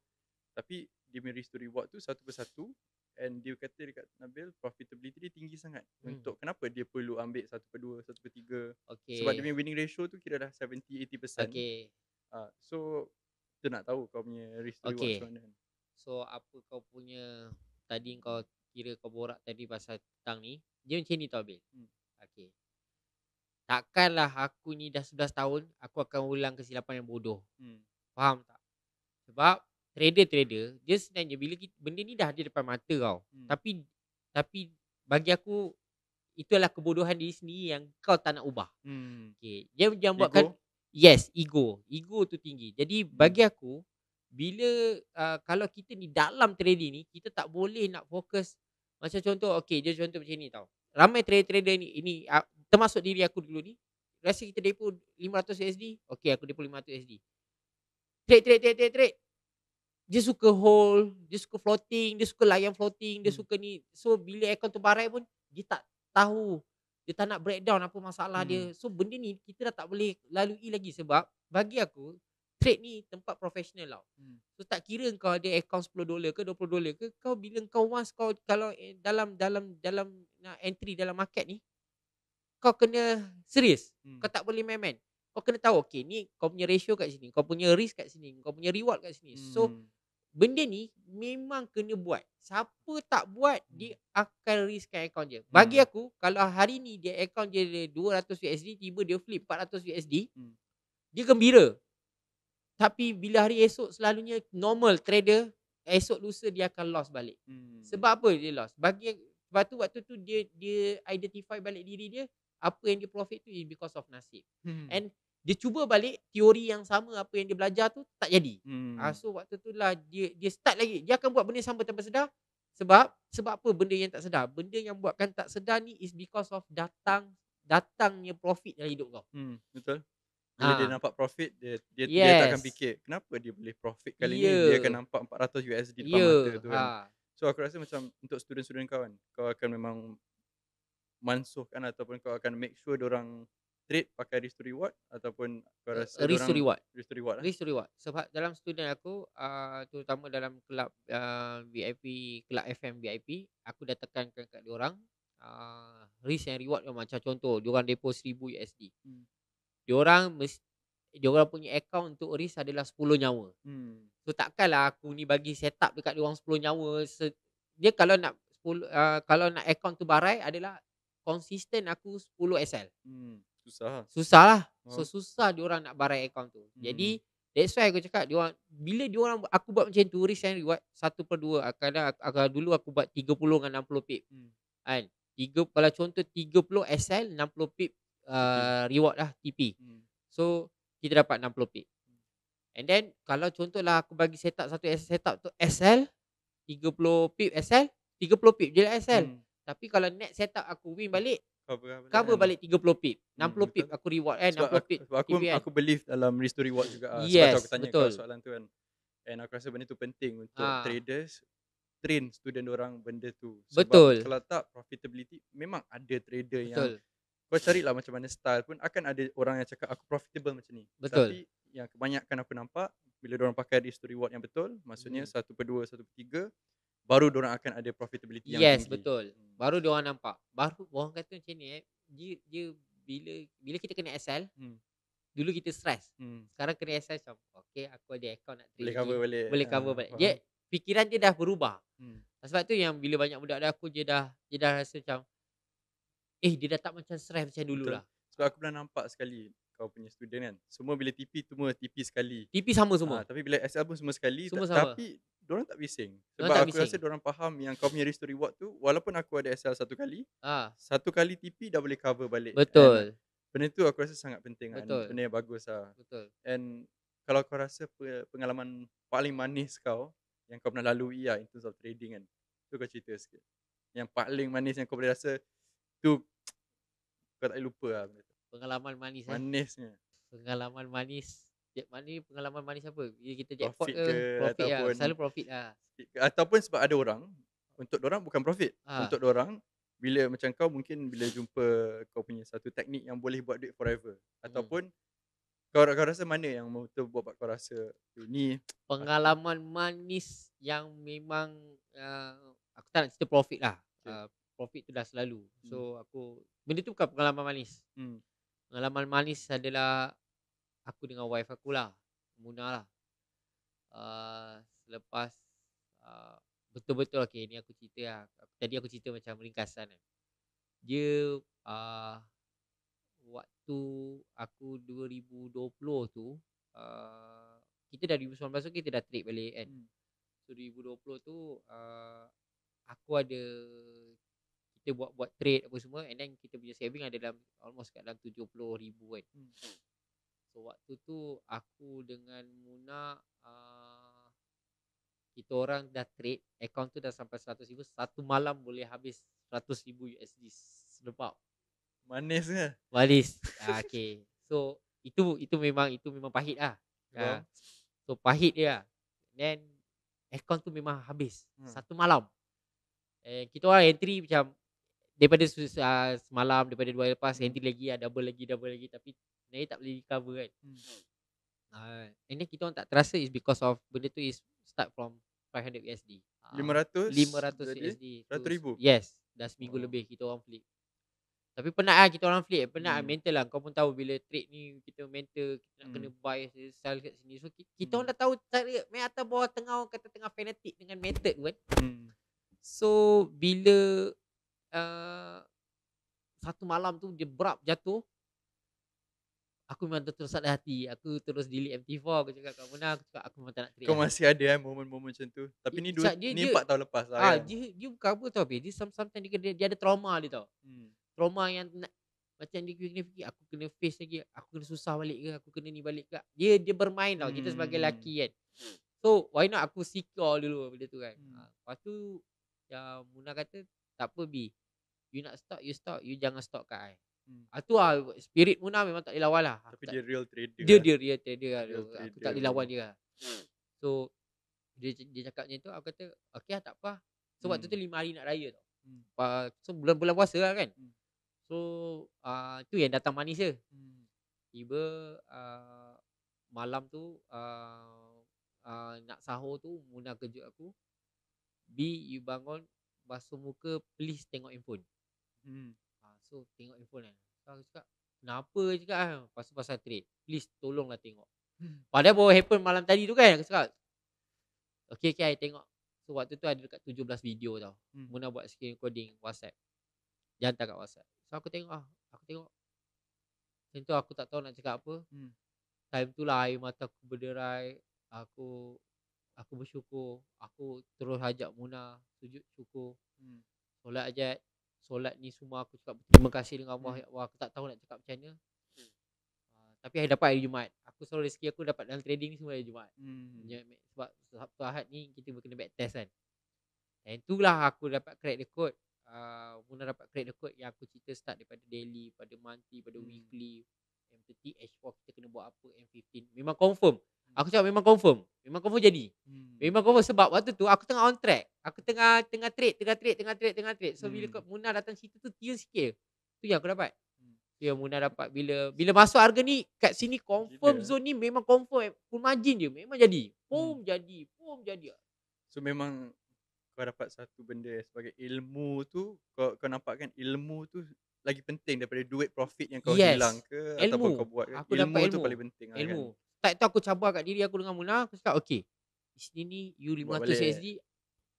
tapi dia punya risk to reward tu satu persatu and dia kata dekat Nabil profitability dia tinggi sangat. Hmm. Untuk kenapa dia perlu ambil satu per dua, satu per tiga. Okay. Sebab dia punya winning ratio tu kira dah 70-80%. Okay. Ha, so tu nak tahu kau punya risk to okay. reward macam mana. So apa kau punya tadi kau kira kau borak tadi pasal tang ni. Dia macam ni tau Abil. Hmm. Okay takkanlah aku ni dah 11 tahun aku akan ulang kesilapan yang bodoh. Hmm. Faham tak? Sebab trader-trader dia sebenarnya bila kita, benda ni dah ada depan mata kau. Hmm. Tapi tapi bagi aku itulah kebodohan diri sendiri yang kau tak nak ubah. Hmm. Okay. Dia yang buatkan yes, ego. Ego tu tinggi. Jadi hmm. bagi aku bila uh, kalau kita ni dalam trading ni kita tak boleh nak fokus macam contoh okay, dia contoh macam ni tau. Ramai trader-trader ni ini ah, termasuk diri aku dulu ni rasa kita depo 500 USD okey aku depo 500 USD trade trade trade trade trade dia suka hold dia suka floating dia suka layan floating dia hmm. suka ni so bila account tu barai pun dia tak tahu dia tak nak breakdown apa masalah hmm. dia so benda ni kita dah tak boleh lalui lagi sebab bagi aku trade ni tempat profesional tau. Hmm. So tak kira kau ada account 10 dolar ke 20 dolar ke kau bila kau once kau kalau eh, dalam dalam dalam nak entry dalam market ni kau kena serius. Hmm. Kau tak boleh main-main. Kau kena tahu, okay, ni kau punya ratio kat sini. Kau punya risk kat sini. Kau punya reward kat sini. Hmm. So, benda ni memang kena buat. Siapa tak buat, hmm. dia akan riskkan account dia. Bagi hmm. aku, kalau hari ni dia account dia 200 USD, tiba dia flip 400 USD, hmm. dia gembira. Tapi bila hari esok selalunya normal trader, esok lusa dia akan loss balik. Hmm. Sebab apa dia loss? Bagi waktu waktu tu dia dia identify balik diri dia, apa yang dia profit tu is because of nasib. Hmm. And dia cuba balik teori yang sama apa yang dia belajar tu tak jadi. Hmm. Ha, so waktu tu lah dia dia start lagi. Dia akan buat benda yang sama tanpa sedar. Sebab sebab apa benda yang tak sedar? Benda yang buatkan tak sedar ni is because of datang datangnya profit dalam hidup kau. Hmm, betul. Bila ha. dia nampak profit dia dia, yes. dia tak akan fikir kenapa dia boleh profit kali yeah. ni ya. dia akan nampak 400 USD depan yeah. mata tu kan. Ha. So aku rasa macam untuk student-student kau kan kau akan memang mansuhkan ataupun kau akan make sure orang trade pakai risk to reward ataupun kau eh, rasa uh, risk to reward risk to reward lah. risk to reward sebab dalam student aku uh, terutama dalam kelab uh, ah, VIP kelab FM VIP aku dah tekankan kat diorang uh, ah, risk and reward macam contoh diorang deposit 1000 USD hmm. orang mesti dia orang punya account untuk risk adalah 10 nyawa. Hmm. So takkanlah aku ni bagi setup dekat dia orang 10 nyawa. dia kalau nak 10 uh, kalau nak account tu barai adalah konsisten aku 10 SL. Hmm. Susah. Susahlah. Oh. So susah diorang nak barai account tu. Hmm. Jadi that's why aku cakap diorang bila orang aku buat macam turis risk yang buat 1 per 2 kadang aku, dulu aku buat 30 dengan 60 pip. Hmm. Kan? Tiga, kalau contoh 30 SL 60 pip uh, hmm. reward lah TP. Hmm. So kita dapat 60 pip. Hmm. And then kalau contohlah aku bagi setup satu SL setup tu SL 30 pip SL 30 pip je lah SL. Hmm. Tapi kalau net setup aku win balik Cover, cover kan? balik 30 pip 60 hmm, pip aku reward kan sebab 60 pip Sebab aku, TV, kan? aku believe dalam risk to reward juga ah. yes, Sebab aku tanya betul. kau soalan tu kan And aku rasa benda tu penting untuk ha. traders Train student orang benda tu Sebab betul. kalau tak profitability Memang ada trader betul. yang Kau lah macam mana style pun Akan ada orang yang cakap aku profitable macam ni betul. Tapi yang kebanyakan aku nampak Bila orang pakai restore reward yang betul Maksudnya hmm. 1 per dua, satu per tiga baru orang akan ada profitability yang yes, tinggi. Yes, betul. Hmm. Baru diorang nampak. Baru orang kata macam ni eh, dia, dia bila bila kita kena SL, hmm. dulu kita stress. Hmm. Sekarang kena SL macam, okay aku ada account nak 3 Boleh cover balik. Boleh cover uh, balik. Dia, fikiran dia dah berubah. Hmm. Sebab tu yang bila banyak budak ada aku, je dah, je dah rasa macam, eh dia dah tak macam stress macam dulu lah. Sebab aku pernah nampak sekali kau punya student kan. Semua bila TP, semua TP sekali. TP sama semua. Ha, tapi bila SL pun semua sekali. Semua sama. Tapi orang tak bising. Sebab tak aku bising. rasa orang faham yang kau punya risk to reward tu, walaupun aku ada SL satu kali, ha. satu kali TP dah boleh cover balik. Betul. And benda tu aku rasa sangat penting. Lah. Betul. Benda yang bagus lah. Betul. And kalau kau rasa pengalaman paling manis kau, yang kau pernah lalui lah in terms of trading kan, tu kau cerita sikit. Yang paling manis yang kau boleh rasa, tu kau tak boleh lupa lah. Benda tu. Pengalaman manis. Eh? Manisnya. Eh. Pengalaman manis. Jackman ni pengalaman manis apa? Bila kita jackpot profit ke, ke profit ataupun lah. selalu profit lah. Ataupun sebab ada orang untuk orang bukan profit. Ha. Untuk orang bila macam kau mungkin bila jumpa kau punya satu teknik yang boleh buat duit forever hmm. ataupun hmm. kau, kau rasa mana yang betul buat buat kau rasa ni pengalaman apa? manis yang memang uh, aku tak nak cerita profit lah. Okay. Uh, ah, profit tu dah selalu. So hmm. aku benda tu bukan pengalaman manis. Hmm. Pengalaman manis adalah aku dengan wife aku lah Muna lah uh, Selepas uh, Betul-betul lah, okay ni aku cerita lah Tadi aku cerita macam ringkasan kan Dia uh, Waktu aku 2020 tu uh, Kita dah 2019 tu kita dah trip balik kan hmm. So 2020 tu uh, Aku ada kita buat buat trade apa semua and then kita punya saving ada dalam almost kat dalam 70000 kan hmm. So waktu tu aku dengan Muna uh, Kita orang dah trade Account tu dah sampai 100 ribu Satu malam boleh habis 100 ribu USD Sebab Manis ke? Manis uh, Okay So itu itu memang itu memang pahit lah ah. So pahit dia Then Account tu memang habis hmm. Satu malam eh, Kita orang entry macam Daripada uh, semalam Daripada dua hari lepas hmm. Entry lagi ya, Double lagi Double lagi Tapi saya tak boleh recover kan hmm. uh, And then kita orang tak terasa is because of Benda tu is start from 500 USD uh, 500? 500 USD 100 ribu? Yes Dah seminggu oh. lebih kita orang flip tapi pernah lah kita orang flip Pernah hmm. lah mental lah Kau pun tahu bila trade ni Kita mental Kita nak hmm. kena buy Sell kat sini So kita, hmm. orang dah tahu Cara main atas bawah tengah Orang kata tengah fanatik Dengan method pun kan. hmm. So bila uh, Satu malam tu Dia berap jatuh aku memang terus sakit hati aku terus delete MT4 aku cakap kat Mona aku cakap aku memang tak nak create kau lah. masih ada eh momen-momen macam tu tapi ni dua, ni empat tahun lepas lah ha, dia, dia bukan apa tau dia sometimes dia, dia, dia ada trauma dia tau hmm. trauma yang nak, macam dia kena fikir aku kena face lagi aku kena susah balik ke aku kena ni balik ke dia dia bermain tau hmm. kita sebagai hmm. lelaki kan so why not aku secure dulu benda tu kan hmm. Ah, lepas tu yang Mona kata tak apa B you nak stop you stop you jangan stop kat I Hmm. Itu ah, lah spirit Muna lah, memang tak boleh lah. Tapi dia real trader. Dia dia kan? real trader lah. Kan. Real aku trader. tak dilawan dia kan? lah. So dia, dia cakap macam tu aku kata okey lah tak apa. Lah. So waktu hmm. tu lima hari nak raya tau. Hmm. So bulan-bulan puasa lah kan. Hmm. So uh, tu yang datang manis je. Hmm. Tiba uh, malam tu uh, uh, nak sahur tu Muna kejut aku. B you bangun basuh muka please tengok handphone. Hmm. So tengok handphone kan So aku cakap Kenapa cakap kan ah? Pasal pasal trade Please tolonglah tengok Padahal bawa happen malam tadi tu kan Aku cakap Okay okay I tengok So waktu tu ada dekat 17 video tau hmm. Muna buat screen recording Whatsapp Dia hantar kat Whatsapp So aku tengok lah Aku tengok Macam aku tak tahu nak cakap apa hmm. Time tu lah air mata aku berderai Aku Aku bersyukur Aku terus ajak Muna Sujud syukur hmm. Solat ajak solat ni semua aku cakap terima kasih dengan Allah hmm. Ya aku tak tahu nak cakap macam mana hmm. uh, tapi hari dapat hari Jumaat aku selalu rezeki aku dapat dalam trading ni semua hari Jumaat hmm. sebab Sabtu Ahad ni kita kena back test kan dan itulah aku dapat crack the code uh, Muna dapat crack the code yang aku cerita start daripada daily, pada monthly, pada hmm. weekly Entity 30 H4 kita kena buat apa M15 memang confirm hmm. aku cakap memang confirm memang confirm jadi hmm. memang confirm sebab waktu tu aku tengah on track aku tengah tengah trade tengah trade tengah trade tengah trade so bila hmm. Muna datang situ tu tiun sikit tu yang aku dapat Ya Muna dapat bila bila masuk harga ni kat sini confirm Gila. zone ni memang confirm full margin je memang jadi boom jadi boom jadi so memang kau dapat satu benda sebagai ilmu tu kau kau kan ilmu tu lagi penting daripada duit profit yang kau yes. hilang ke ilmu. ataupun kau buat aku ilmu, kan? ilmu tu paling penting lah ilmu. Kan? tak tu aku cabar kat diri aku dengan Munah. aku cakap okay, di sini ni you 500 SD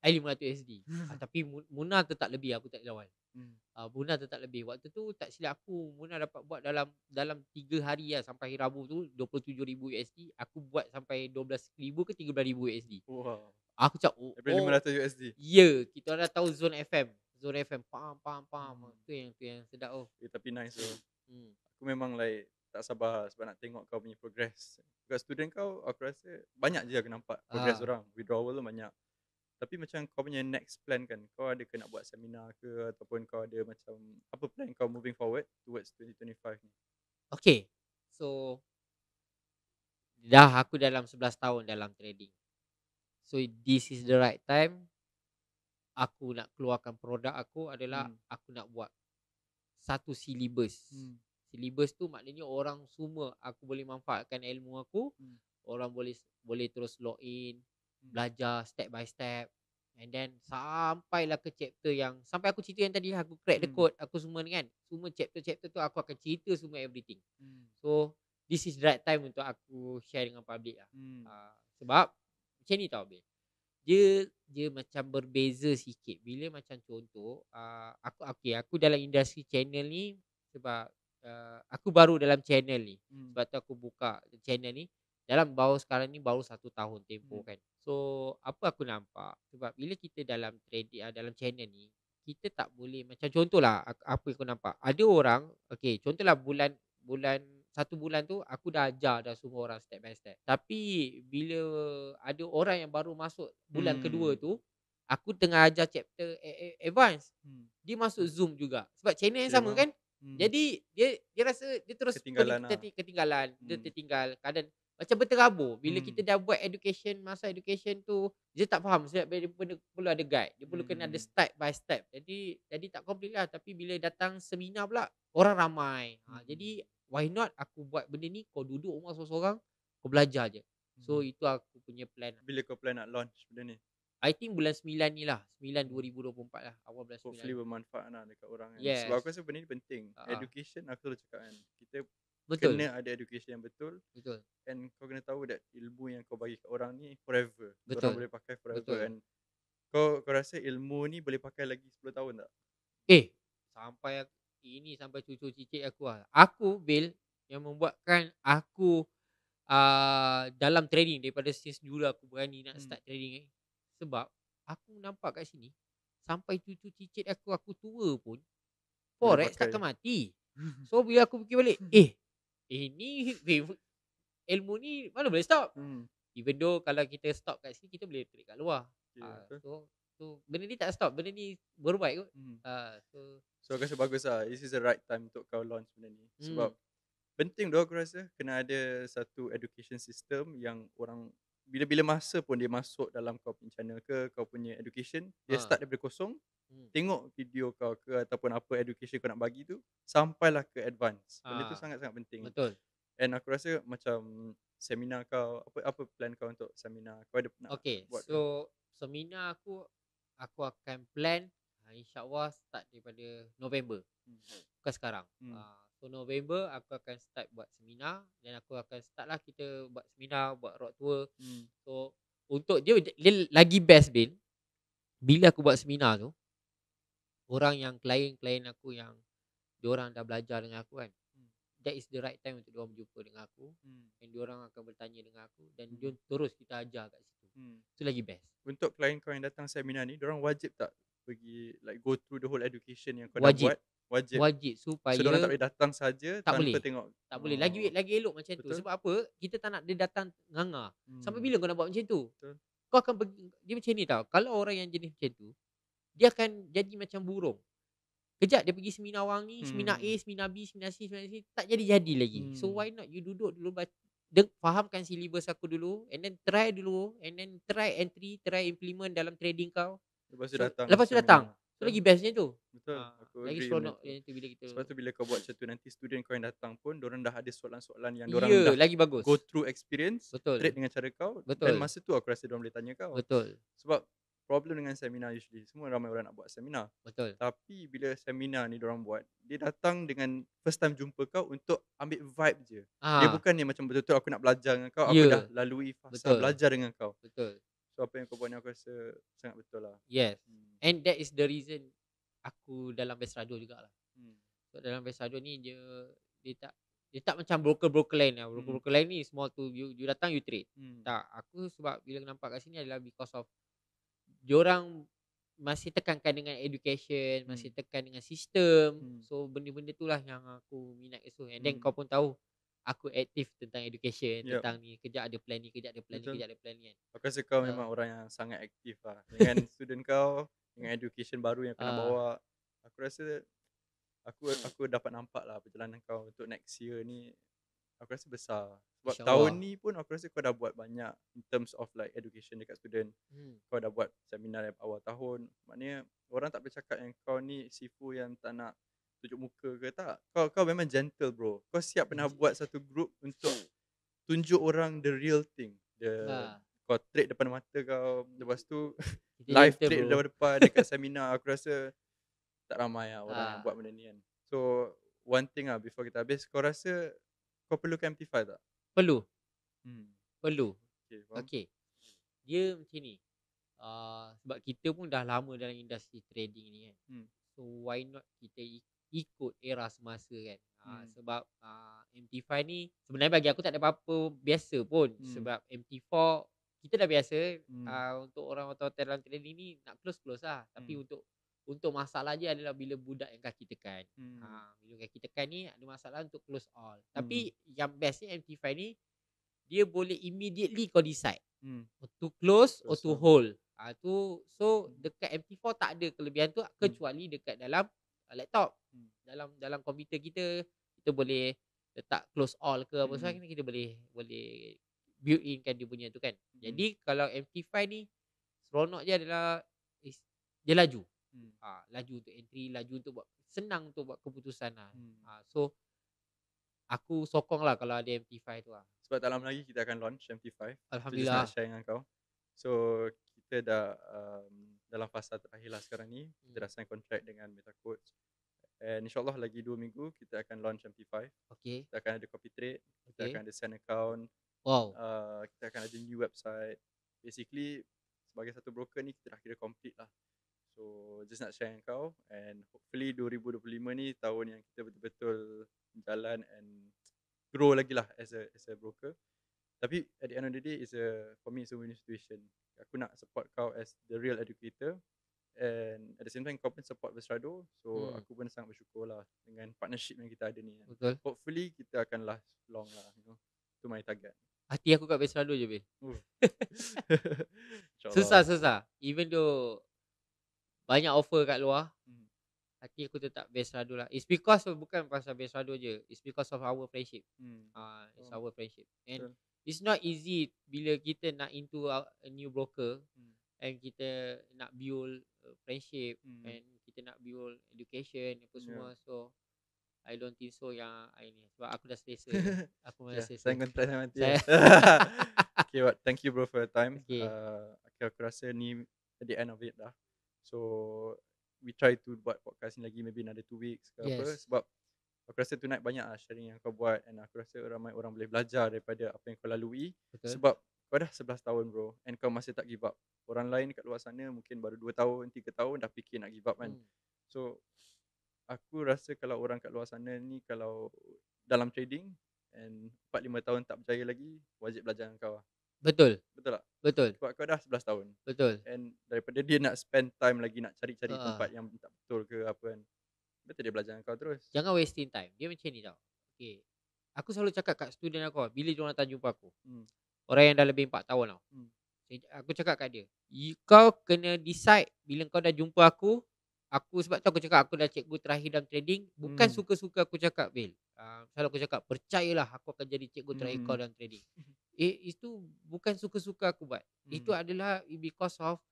I 500 SD ah, tapi Munah tetap lebih aku tak lawan hmm. Uh, ah, Muna tetap lebih Waktu tu tak silap aku Munah dapat buat dalam Dalam 3 hari lah Sampai hari Rabu tu 27,000 USD Aku buat sampai 12,000 ke 13,000 USD wow. Aku cakap oh, Dari 500 USD Ya yeah, Kita dah tahu zone FM Zora FM pam pam pam hmm. tu yang tu yang sedap oh. Eh, tapi nice so. Oh. Hmm. Aku memang like tak sabar sebab nak tengok kau punya progress. Kau student kau aku rasa banyak je aku nampak ah. progress orang. Withdrawal tu banyak. Tapi macam kau punya next plan kan, kau ada ke nak buat seminar ke ataupun kau ada macam apa plan kau moving forward towards 2025 ni? Okay, so dah aku dalam 11 tahun dalam trading. So this is the right time aku nak keluarkan produk aku adalah hmm. aku nak buat satu syllabus. Hmm. Silibus tu maknanya orang semua aku boleh manfaatkan ilmu aku. Hmm. Orang boleh boleh terus log in, hmm. belajar step by step and then sampailah ke chapter yang sampai aku cerita yang tadi aku crack the hmm. code, aku semua ni kan. Semua chapter-chapter tu aku akan cerita semua everything. Hmm. So this is the right time untuk aku share dengan public lah. Hmm. Uh, sebab macam ni tau Abel dia dia macam berbeza sikit bila macam contoh uh, aku okey aku dalam industri channel ni sebab uh, aku baru dalam channel ni hmm. sebab tu aku buka channel ni dalam baru sekarang ni baru satu tahun tempoh hmm. kan so apa aku nampak sebab bila kita dalam trading uh, dalam channel ni kita tak boleh macam contohlah apa yang aku nampak ada orang okey contohlah bulan bulan satu bulan tu aku dah ajar dah semua orang step by step. Tapi bila ada orang yang baru masuk bulan hmm. kedua tu, aku tengah ajar chapter advance. Hmm. Dia masuk Zoom juga. Sebab channel yang sama lah. kan? Hmm. Jadi dia dia rasa dia terus ketinggalan. Pelik, lah. ketinggalan. Dia hmm. tertinggal. Kadang macam berterabur bila hmm. kita dah buat education masa education tu dia tak faham sebab dia perlu, perlu ada guide dia perlu hmm. kena ada hmm. step by step jadi jadi tak komplit lah tapi bila datang seminar pula orang ramai hmm. jadi why not aku buat benda ni kau duduk rumah seorang-seorang kau belajar je so hmm. itu aku punya plan bila kau plan nak launch benda ni I think bulan 9 ni lah 9 2024 lah Awal bulan 9 Hopefully bermanfaat lah Dekat orang kan yes. Sebab aku rasa benda ni penting uh-huh. Education aku selalu cakap kan Kita betul. Kena ada education yang betul Betul And kau kena tahu that Ilmu yang kau bagi kat orang ni Forever betul. Orang boleh pakai forever betul. And kau, kau rasa ilmu ni Boleh pakai lagi 10 tahun tak? Eh Sampai laki ini sampai cucu cicit aku lah. Aku Bill yang membuatkan aku uh, dalam trading daripada since dulu aku berani nak hmm. start trading Eh. Sebab aku nampak kat sini sampai cucu cicit aku aku tua pun forex tak akan mati. So bila aku fikir balik, hmm. eh ini eh, ilmu ni mana boleh stop? Hmm. Even though kalau kita stop kat sini kita boleh trade kat luar. Yeah. Ya, uh, so so benda ni tak stop, benda ni berbaik kot. Hmm. Uh, so So aku rasa bagus lah This is the right time Untuk kau launch benda ni hmm. Sebab Penting tu aku rasa Kena ada Satu education system Yang orang Bila-bila masa pun Dia masuk dalam Kau punya channel ke Kau punya education ha. Dia ah. start daripada kosong hmm. Tengok video kau ke Ataupun apa education Kau nak bagi tu Sampailah ke advance Benda ha. tu ah. sangat-sangat penting Betul And aku rasa Macam Seminar kau Apa apa plan kau untuk Seminar Kau ada nak okay. buat Okay so ke? Seminar aku Aku akan plan Ah, InsyaAllah start daripada November hmm. Bukan sekarang hmm. uh, So November aku akan start buat seminar Dan aku akan start lah kita buat seminar, buat rock tour hmm. So untuk dia, dia lagi best Bin Bila aku buat seminar tu Orang yang klien-klien aku yang orang dah belajar dengan aku kan hmm. That is the right time untuk diorang berjumpa dengan aku hmm. And diorang akan bertanya dengan aku Dan hmm. diorang terus kita ajar kat situ hmm. So lagi best Untuk klien klien datang seminar ni, diorang wajib tak pergi like go through the whole education yang kau dah buat wajib wajib supaya so, dia tak boleh datang saja tak tanpa boleh. tengok tak oh. boleh lagi oh. lagi elok macam Betul? tu sebab apa kita tak nak dia datang nganga hmm. sampai bila kau nak buat macam tu Betul? kau akan pergi dia macam ni tau kalau orang yang jenis macam tu dia akan jadi macam burung Kejap dia pergi seminar wangi, hmm. seminar A, hmm. seminar B, seminar C, seminar C Tak jadi-jadi lagi hmm. So why not you duduk dulu baca, Fahamkan syllabus aku dulu And then try dulu And then try entry, try implement dalam trading kau Lepas tu datang. Lepas tu datang. Tu lagi hmm. bestnya tu. Betul. Ha, aku lagi seronok yang tu bila kita. Sebab tu bila kau buat macam tu nanti student kau yang datang pun orang dah ada soalan-soalan yang orang yeah, dah lagi bagus. go through experience Betul. trade dengan cara kau Betul. dan masa tu aku rasa orang boleh tanya kau. Betul. Sebab problem dengan seminar usually semua ramai orang nak buat seminar. Betul. Tapi bila seminar ni orang buat dia datang dengan first time jumpa kau untuk ambil vibe je. Ha. Dia ah. bukan ni macam betul-betul aku nak belajar dengan kau. Yeah. Aku ya. dah lalui fasa Betul. belajar dengan kau. Betul. So apa yang kau buat ni aku rasa sangat betul lah Yes hmm. And that is the reason aku dalam Best Radio jugalah hmm. So dalam Best Radio ni dia dia tak dia tak macam broker-broker lain lah Broker-broker hmm. lain ni small to you, you datang you trade hmm. Tak, aku sebab bila nampak kat sini adalah because of orang masih tekankan dengan education, hmm. masih tekan dengan sistem hmm. So benda-benda tu lah yang aku minat ke so And hmm. then kau pun tahu aku aktif tentang education yep. tentang ni kerja ada plan ni kerja ada plan Betul. ni kerja ada plan ni kan aku rasa kau uh. memang orang yang sangat aktif lah dengan student kau dengan education baru yang kau uh. bawa aku rasa aku aku dapat nampak lah perjalanan kau untuk next year ni aku rasa besar sebab Insya tahun Allah. ni pun aku rasa kau dah buat banyak in terms of like education dekat student hmm. kau dah buat seminar awal tahun maknanya orang tak boleh cakap yang kau ni sifu yang tak nak tunjuk muka ke tak kau kau memang gentle bro kau siap pernah hmm. buat satu group untuk tunjuk orang the real thing the ha. kau trade depan mata kau lepas tu live trade depan depan dekat seminar aku rasa tak ramai lah orang ha. yang buat benda ni kan so one thing ah before kita habis kau rasa kau perlu MP5 tak perlu hmm. perlu Okay. okay. dia macam ni Uh, sebab kita pun dah lama dalam industri trading ni kan. Hmm. So why not kita ikut ikut era semasa kan ah, hmm. uh, sebab uh, ah, MT5 ni sebenarnya bagi aku tak ada apa-apa biasa pun hmm. sebab MT4 kita dah biasa hmm. uh, untuk orang atau dalam training ni nak close-close lah tapi hmm. untuk untuk masalah dia adalah bila budak yang kaki tekan hmm. uh, bila kaki tekan ni ada masalah untuk close all tapi hmm. yang best ni MT5 ni dia boleh immediately kau decide hmm. or to close, close or to hold uh, tu, so hmm. dekat MT4 tak ada kelebihan tu hmm. kecuali hmm. dekat dalam uh, laptop hmm. dalam dalam komputer kita kita boleh letak close all ke apa hmm. sebagainya kita boleh boleh build in kan dia punya tu kan hmm. jadi kalau MT5 ni seronok dia adalah is, dia laju hmm. ha, laju untuk entry laju untuk buat senang untuk buat keputusan lah. hmm. ha, so aku sokong lah kalau ada MT5 tu lah sebab tak lama lagi kita akan launch MT5 Alhamdulillah so, just kau so kita dah um, dalam fasa terakhir lah sekarang ni hmm. kita dah sign contract dengan MetaCoach and insyaallah lagi 2 minggu kita akan launch MT5 okey kita akan ada copy trade okay. kita akan ada send account wow uh, kita akan ada new website basically sebagai satu broker ni kita dah kira complete lah so just nak share dengan kau and hopefully 2025 ni tahun yang kita betul-betul jalan and grow lagi lah as a as a broker tapi at the end of the day is a for me it's a win situation aku nak support kau as the real educator and at the same time kau pun support Vestrado so hmm. aku pun sangat bersyukur lah dengan partnership yang kita ada ni Betul. hopefully kita akan last long lah you know to my target hati aku kat Vestrado je Bil oh. susah susah even though banyak offer kat luar hmm. hati aku tetap Vestrado lah it's because of, bukan pasal Vestrado je it's because of our friendship hmm. uh, it's oh. our friendship and Betul. It's not easy bila kita nak into a, new broker hmm. and kita nak build friendship hmm. and kita nak build education apa semua yeah. so I don't think so yang I ni sebab aku dah selesa aku dah ya, selesa saya akan try nanti saya okay but thank you bro for your time okay. Uh, okay aku rasa ni at the end of it lah. so we try to buat podcast ni lagi maybe another 2 weeks ke yes. apa sebab Aku rasa tonight banyak lah sharing yang kau buat And aku rasa ramai orang boleh belajar daripada apa yang kau lalui Betul. Sebab kau dah 11 tahun bro And kau masih tak give up Orang lain kat luar sana mungkin baru 2 tahun, 3 tahun dah fikir nak give up kan hmm. So Aku rasa kalau orang kat luar sana ni kalau Dalam trading And 4-5 tahun tak berjaya lagi Wajib belajar dengan kau lah Betul Betul tak? Betul Sebab kau dah 11 tahun Betul And daripada dia nak spend time lagi nak cari-cari uh. tempat yang tak betul ke apa kan Betul dia belajar kau terus. Jangan wasting time. Dia macam ni tau. Okay. Aku selalu cakap kat student aku bila dia orang jumpa aku. Hmm. Orang yang dah lebih 4 tahun tau. Hmm. Aku cakap kat dia, kau kena decide bila kau dah jumpa aku, aku sebab tu aku cakap aku dah cikgu terakhir dalam trading, bukan hmm. suka-suka aku cakap, Bil. Uh, ah, kalau aku cakap, percayalah aku akan jadi cikgu terakhir hmm. kau dalam trading. eh, itu bukan suka-suka aku buat. Hmm. Itu adalah because of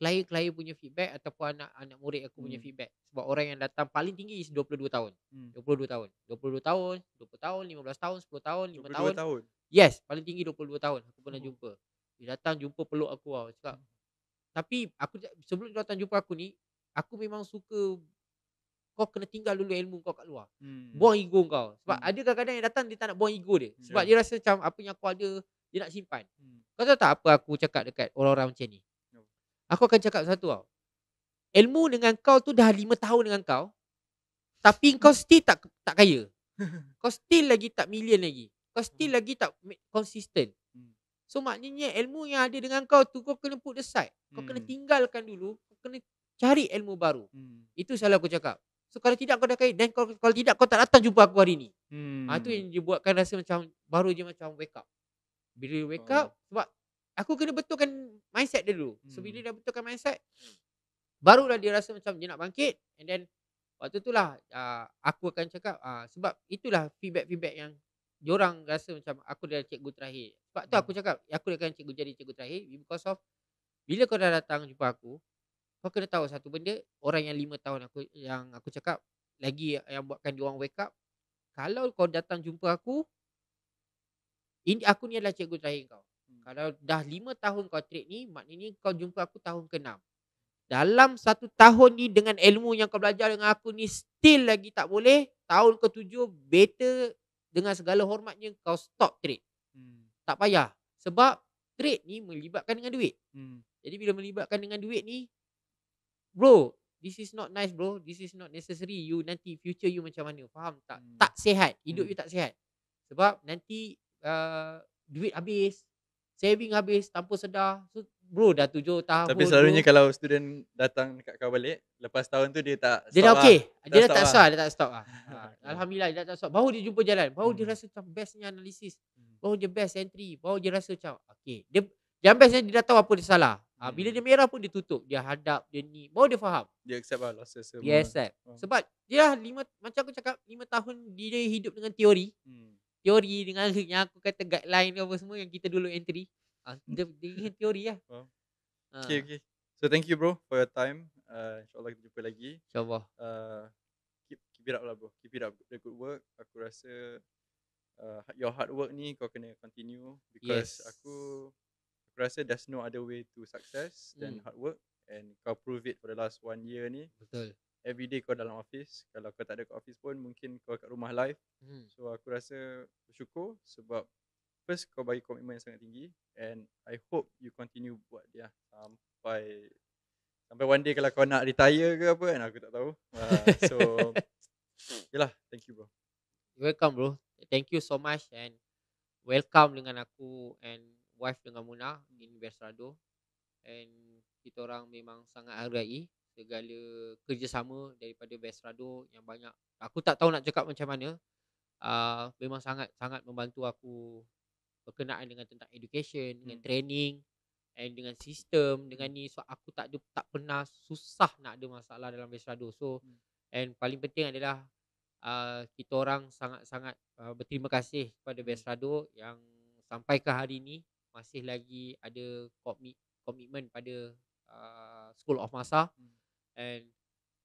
klien-klien ah, uh, punya feedback ataupun anak anak murid aku hmm. punya feedback sebab orang yang datang paling tinggi is 22 tahun. Hmm. 22 tahun. 22 tahun, 20 tahun, 15 tahun, 10 tahun, 5 tahun. tahun. Yes, paling tinggi 22 tahun aku pernah oh. jumpa. Dia datang jumpa peluk aku ah cakap. Hmm. Tapi aku sebelum dia datang jumpa aku ni, aku memang suka kau kena tinggal dulu ilmu kau kat luar. Hmm. Buang ego kau. Sebab hmm. ada kadang-kadang yang datang dia tak nak buang ego dia. Sebab yeah. dia rasa macam apa yang aku ada dia nak simpan. Hmm. Kau tahu tak apa aku cakap dekat orang-orang macam ni? Aku akan cakap satu tau. Ilmu dengan kau tu dah lima tahun dengan kau. Tapi hmm. kau still tak tak kaya. Kau still lagi tak million lagi. Kau still hmm. lagi tak konsisten. Hmm. So maknanya ilmu yang ada dengan kau tu kau kena put aside. Kau kena tinggalkan dulu. Kau kena cari ilmu baru. Itu salah aku cakap. So kalau tidak kau dah kaya dan kalau, kalau tidak kau tak datang jumpa aku hari ni. Hmm. Ha, tu yang dia buatkan rasa macam baru je macam wake up. Bila wake oh. up oh. sebab aku kena betulkan mindset dia dulu. Hmm. So bila hmm. dah betulkan mindset barulah dia rasa macam dia nak bangkit and then waktu itulah uh, ah, aku akan cakap uh, sebab itulah feedback-feedback yang orang rasa macam aku dah cikgu terakhir. Sebab tu hmm. aku cakap aku akan kan cikgu jadi cikgu terakhir because of bila kau dah datang jumpa aku kau kena tahu satu benda orang yang lima tahun aku yang aku cakap lagi yang buatkan diorang wake up kalau kau datang jumpa aku ini aku ni adalah cikgu terakhir kau. Kalau dah lima tahun kau trade ni, maknanya kau jumpa aku tahun ke-6. Dalam satu tahun ni dengan ilmu yang kau belajar dengan aku ni still lagi tak boleh. Tahun ke-7 better dengan segala hormatnya kau stop trade. Hmm. Tak payah. Sebab trade ni melibatkan dengan duit. Hmm. Jadi bila melibatkan dengan duit ni, bro, this is not nice bro. This is not necessary. You nanti future you macam mana. Faham tak? Hmm. Tak sihat. Hidup hmm. you tak sihat. Sebab nanti uh, duit habis saving habis tanpa sedar so, bro dah tujuh tahun tapi selalunya bro. kalau student datang dekat kau balik lepas tahun tu dia tak dia dah lah. okey lah. dia, dia tak sah dia tak stop lah ha. alhamdulillah dia tak stop baru dia jumpa jalan baru hmm. dia rasa macam bestnya analisis hmm. baru dia best entry baru dia rasa macam Okay, dia yang bestnya dia dah tahu apa dia salah ha. Hmm. bila dia merah pun dia tutup dia hadap dia ni baru dia faham dia accept lah losses semua dia accept oh. sebab dia lah lima macam aku cakap lima tahun dia hidup dengan teori hmm teori dengan yang aku kata guideline ni apa semua yang kita dulu entry. Ah, hmm. dia teori lah. Oh. Ah. Okay, okay. So thank you bro for your time. Uh, InsyaAllah kita jumpa lagi. InsyaAllah. Uh, keep, keep it up lah bro. Keep it up. The good work. Aku rasa uh, your hard work ni kau kena continue. Because yes. aku, aku rasa there's no other way to success than hmm. hard work. And kau prove it for the last one year ni. Betul everyday kau dalam office kalau kau tak ada kat office pun mungkin kau kat rumah live hmm. so aku rasa bersyukur sebab first kau bagi komitmen yang sangat tinggi and i hope you continue buat dia sampai sampai one day kalau kau nak retire ke apa kan aku tak tahu uh, so yalah thank you bro welcome bro thank you so much and welcome dengan aku and wife dengan Muna in Besrado and kita orang memang sangat hargai segala kerjasama daripada Vestrado yang banyak aku tak tahu nak cakap macam mana uh, memang sangat sangat membantu aku berkenaan dengan tentang education hmm. dengan training and dengan sistem dengan hmm. ni so aku tak ada tak pernah susah nak ada masalah dalam Vestrado so hmm. and paling penting adalah uh, kita orang sangat-sangat uh, berterima kasih kepada Vestrado hmm. yang sampai ke hari ini masih lagi ada komitmen pada uh, School of Masa hmm and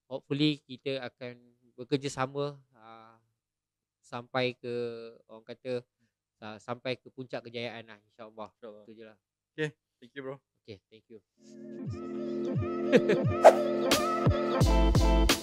hopefully kita akan bekerjasama uh, sampai ke orang kata uh, sampai ke puncak kejayaan lah insyaallah insya itu jelah okey thank you bro okey thank you